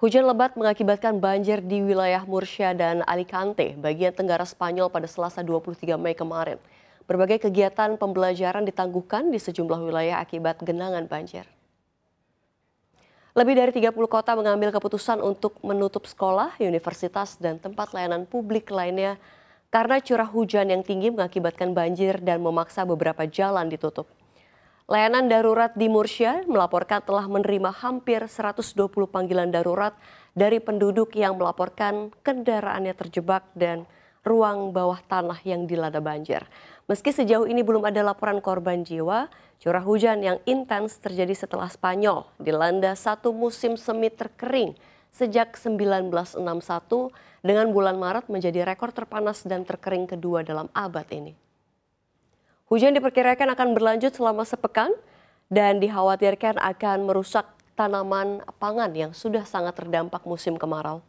Hujan lebat mengakibatkan banjir di wilayah Murcia dan Alicante, bagian tenggara Spanyol pada Selasa 23 Mei kemarin. Berbagai kegiatan pembelajaran ditangguhkan di sejumlah wilayah akibat genangan banjir. Lebih dari 30 kota mengambil keputusan untuk menutup sekolah, universitas, dan tempat layanan publik lainnya karena curah hujan yang tinggi mengakibatkan banjir dan memaksa beberapa jalan ditutup. Layanan darurat di Mursia melaporkan telah menerima hampir 120 panggilan darurat dari penduduk yang melaporkan kendaraannya terjebak dan ruang bawah tanah yang dilanda banjir. Meski sejauh ini belum ada laporan korban jiwa, curah hujan yang intens terjadi setelah Spanyol dilanda satu musim semi terkering sejak 1961 dengan bulan Maret menjadi rekor terpanas dan terkering kedua dalam abad ini. Hujan diperkirakan akan berlanjut selama sepekan dan dikhawatirkan akan merusak tanaman pangan yang sudah sangat terdampak musim kemarau.